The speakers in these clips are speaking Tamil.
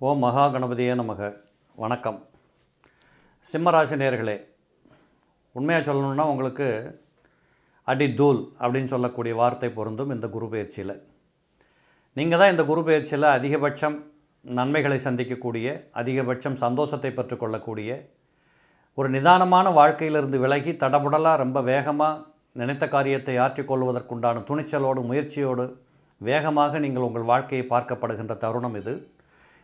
ஓம் மகா கணபதியே நமக வணக்கம் சிம்மராசி நேர்களே உண்மையாக சொல்லணுன்னா உங்களுக்கு அடி தூல் அப்படின்னு சொல்லக்கூடிய வார்த்தை பொருந்தும் இந்த குரு பயிற்சியில் நீங்கள் தான் இந்த குரு பயிற்சியில் அதிகபட்சம் நன்மைகளை சந்திக்கக்கூடிய அதிகபட்சம் சந்தோஷத்தை பெற்றுக்கொள்ளக்கூடிய ஒரு நிதானமான வாழ்க்கையிலிருந்து விலகி தடபுடலாக ரொம்ப வேகமாக நினைத்த காரியத்தை ஆற்றிக்கொள்வதற்குண்டான துணிச்சலோடு முயற்சியோடு வேகமாக நீங்கள் உங்கள் வாழ்க்கையை பார்க்கப்படுகின்ற தருணம் இது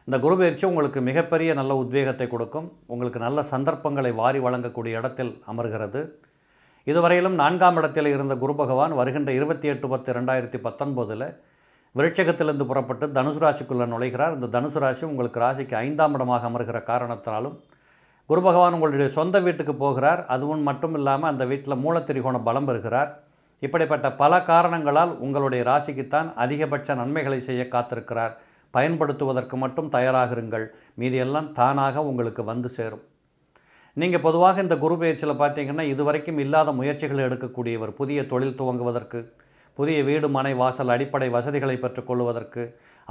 இந்த குரு பயிற்சி உங்களுக்கு மிகப்பெரிய நல்ல உத்வேகத்தை கொடுக்கும் உங்களுக்கு நல்ல சந்தர்ப்பங்களை வாரி வழங்கக்கூடிய இடத்தில் அமர்கிறது இதுவரையிலும் நான்காம் இடத்தில் இருந்த குரு பகவான் வருகின்ற இருபத்தி எட்டு பத்து ரெண்டாயிரத்தி பத்தொன்பதில் விருட்சகத்திலிருந்து புறப்பட்டு தனுசு ராசிக்குள்ளே நுழைகிறார் இந்த தனுசு ராசி உங்களுக்கு ராசிக்கு ஐந்தாம் இடமாக அமர்கிற காரணத்தினாலும் குரு பகவான் உங்களுடைய சொந்த வீட்டுக்கு போகிறார் அதுவும் மட்டும் இல்லாமல் அந்த வீட்டில் மூலத்திரிகோண பலம் பெறுகிறார் இப்படிப்பட்ட பல காரணங்களால் உங்களுடைய ராசிக்குத்தான் அதிகபட்ச நன்மைகளை செய்ய காத்திருக்கிறார் பயன்படுத்துவதற்கு மட்டும் தயாராகிருங்கள் மீதியெல்லாம் தானாக உங்களுக்கு வந்து சேரும் நீங்கள் பொதுவாக இந்த குரு பயிற்சியில் பார்த்தீங்கன்னா இதுவரைக்கும் இல்லாத முயற்சிகளை எடுக்கக்கூடியவர் புதிய தொழில் துவங்குவதற்கு புதிய வீடு மனை வாசல் அடிப்படை வசதிகளை பெற்றுக்கொள்வதற்கு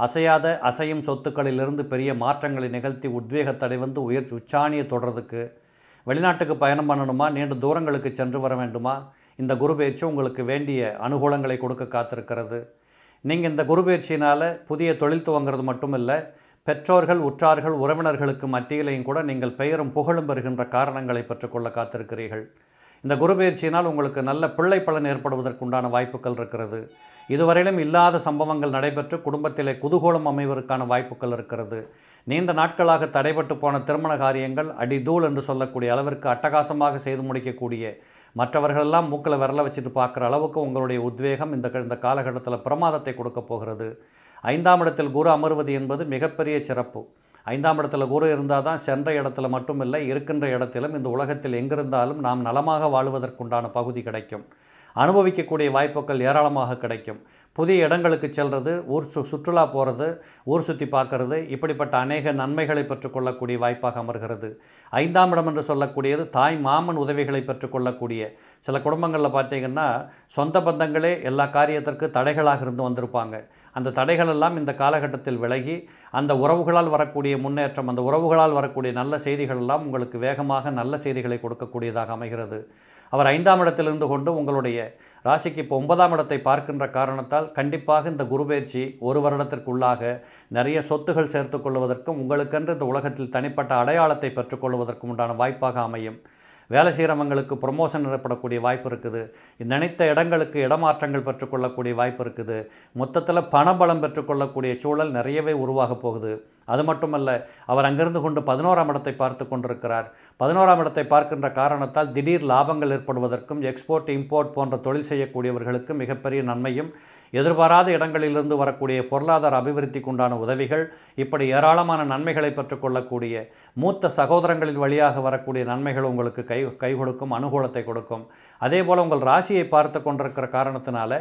அசையாத அசையும் சொத்துக்களிலிருந்து பெரிய மாற்றங்களை நிகழ்த்தி உத்வேகத்தடை வந்து உயர் உச்சாணியை தொடர்றதுக்கு வெளிநாட்டுக்கு பயணம் பண்ணணுமா நீண்ட தூரங்களுக்கு சென்று வர வேண்டுமா இந்த குரு பயிற்சி உங்களுக்கு வேண்டிய அனுகூலங்களை கொடுக்க காத்திருக்கிறது நீங்கள் இந்த குரு பயிற்சியினால் புதிய தொழில் துவங்கிறது மட்டும் இல்லை பெற்றோர்கள் உற்றார்கள் உறவினர்களுக்கு மத்தியிலையும் கூட நீங்கள் பெயரும் புகழும் பெறுகின்ற காரணங்களை பெற்றுக்கொள்ள காத்திருக்கிறீர்கள் இந்த குரு பயிற்சியினால் உங்களுக்கு நல்ல பிள்ளை பலன் ஏற்படுவதற்குண்டான வாய்ப்புகள் இருக்கிறது இதுவரையிலும் இல்லாத சம்பவங்கள் நடைபெற்று குடும்பத்திலே குதூகோலம் அமைவதற்கான வாய்ப்புகள் இருக்கிறது நீண்ட நாட்களாக தடைபட்டு போன திருமண காரியங்கள் அடிதூள் என்று சொல்லக்கூடிய அளவிற்கு அட்டகாசமாக செய்து முடிக்கக்கூடிய மற்றவர்களெல்லாம் மூக்கில் விரல வச்சுட்டு பார்க்குற அளவுக்கு உங்களுடைய உத்வேகம் இந்த இந்த காலகட்டத்தில் பிரமாதத்தை கொடுக்க போகிறது ஐந்தாம் இடத்தில் குரு அமர்வது என்பது மிகப்பெரிய சிறப்பு ஐந்தாம் இடத்துல குரு இருந்தால் தான் சென்ற இடத்துல மட்டும் இல்லை இருக்கின்ற இடத்திலும் இந்த உலகத்தில் எங்கிருந்தாலும் நாம் நலமாக வாழ்வதற்குண்டான பகுதி கிடைக்கும் அனுபவிக்கக்கூடிய வாய்ப்புகள் ஏராளமாக கிடைக்கும் புதிய இடங்களுக்கு செல்வது ஊர் சு சுற்றுலா போகிறது ஊர் சுற்றி பார்க்கறது இப்படிப்பட்ட அநேக நன்மைகளை பெற்றுக்கொள்ளக்கூடிய வாய்ப்பாக அமர்கிறது ஐந்தாம் இடம் என்று சொல்லக்கூடியது தாய் மாமன் உதவிகளை பெற்றுக்கொள்ளக்கூடிய சில குடும்பங்களில் பார்த்தீங்கன்னா சொந்த பந்தங்களே எல்லா காரியத்திற்கு தடைகளாக இருந்து வந்திருப்பாங்க அந்த தடைகள் எல்லாம் இந்த காலகட்டத்தில் விலகி அந்த உறவுகளால் வரக்கூடிய முன்னேற்றம் அந்த உறவுகளால் வரக்கூடிய நல்ல செய்திகள் எல்லாம் உங்களுக்கு வேகமாக நல்ல செய்திகளை கொடுக்கக்கூடியதாக அமைகிறது அவர் ஐந்தாம் இடத்திலிருந்து கொண்டு உங்களுடைய ராசிக்கு இப்போ ஒன்பதாம் இடத்தை பார்க்கின்ற காரணத்தால் கண்டிப்பாக இந்த குருபெயர்ச்சி ஒரு வருடத்திற்குள்ளாக நிறைய சொத்துகள் சேர்த்து கொள்வதற்கும் உங்களுக்கென்று இந்த உலகத்தில் தனிப்பட்ட அடையாளத்தை பெற்றுக்கொள்வதற்கும் உண்டான வாய்ப்பாக அமையும் வேலை செய்கிறவங்களுக்கு ப்ரொமோஷன் ஏற்படக்கூடிய வாய்ப்பு இருக்குது நினைத்த இடங்களுக்கு இடமாற்றங்கள் பெற்றுக்கொள்ளக்கூடிய வாய்ப்பு இருக்குது மொத்தத்தில் பணபலம் பெற்றுக்கொள்ளக்கூடிய சூழல் நிறையவே உருவாக போகுது அது மட்டுமல்ல அவர் அங்கிருந்து கொண்டு பதினோராம் இடத்தை பார்த்து கொண்டிருக்கிறார் பதினோராம் இடத்தை பார்க்கின்ற காரணத்தால் திடீர் லாபங்கள் ஏற்படுவதற்கும் எக்ஸ்போர்ட் இம்போர்ட் போன்ற தொழில் செய்யக்கூடியவர்களுக்கு மிகப்பெரிய நன்மையும் எதிர்பாராத இடங்களிலிருந்து வரக்கூடிய பொருளாதார அபிவிருத்திக்குண்டான உதவிகள் இப்படி ஏராளமான நன்மைகளை பெற்றுக்கொள்ளக்கூடிய மூத்த சகோதரங்களின் வழியாக வரக்கூடிய நன்மைகள் உங்களுக்கு கை கை கொடுக்கும் அனுகூலத்தை கொடுக்கும் அதே போல் உங்கள் ராசியை பார்த்து கொண்டிருக்கிற காரணத்தினால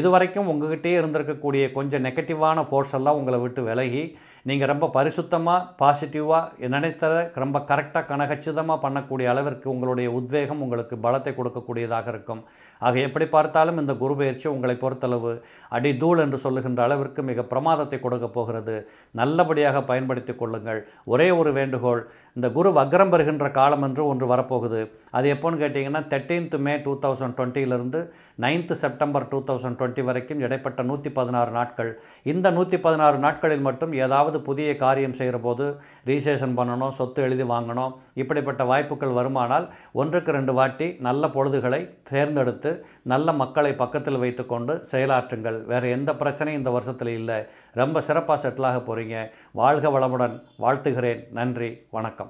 இதுவரைக்கும் உங்ககிட்டே இருந்திருக்கக்கூடிய கொஞ்சம் நெகட்டிவான போர்ஸ் எல்லாம் உங்களை விட்டு விலகி நீங்கள் ரொம்ப பரிசுத்தமாக பாசிட்டிவாக நினைத்ததை ரொம்ப கரெக்டாக கனகச்சிதமாக பண்ணக்கூடிய அளவிற்கு உங்களுடைய உத்வேகம் உங்களுக்கு பலத்தை கொடுக்கக்கூடியதாக இருக்கும் ஆக எப்படி பார்த்தாலும் இந்த குரு பயிற்சி உங்களை பொறுத்தளவு அடி தூள் என்று சொல்லுகின்ற அளவிற்கு மிக பிரமாதத்தை கொடுக்க போகிறது நல்லபடியாக பயன்படுத்தி கொள்ளுங்கள் ஒரே ஒரு வேண்டுகோள் இந்த குரு வக்ரம் பெறுகின்ற காலம் என்று ஒன்று வரப்போகுது அது எப்போன்னு கேட்டிங்கன்னா தேர்ட்டீன்த் மே டூ தௌசண்ட் டுவெண்ட்டியிலிருந்து ninth September two thousand twenty வரைக்கும் இடைப்பட்ட நூற்றி பதினாறு நாட்கள் இந்த நூற்றி பதினாறு நாட்களில் மட்டும் ஏதாவது ஏதாவது புதிய காரியம் செய்கிற போது ரீசேஷன் பண்ணணும் சொத்து எழுதி வாங்கணும் இப்படிப்பட்ட வாய்ப்புகள் வருமானால் ஒன்றுக்கு ரெண்டு வாட்டி நல்ல பொழுதுகளை தேர்ந்தெடுத்து நல்ல மக்களை பக்கத்தில் வைத்துக்கொண்டு செயலாற்றுங்கள் வேறு எந்த பிரச்சனையும் இந்த வருஷத்தில் இல்லை ரொம்ப சிறப்பாக செட்டிலாக போகிறீங்க வாழ்க வளமுடன் வாழ்த்துகிறேன் நன்றி வணக்கம்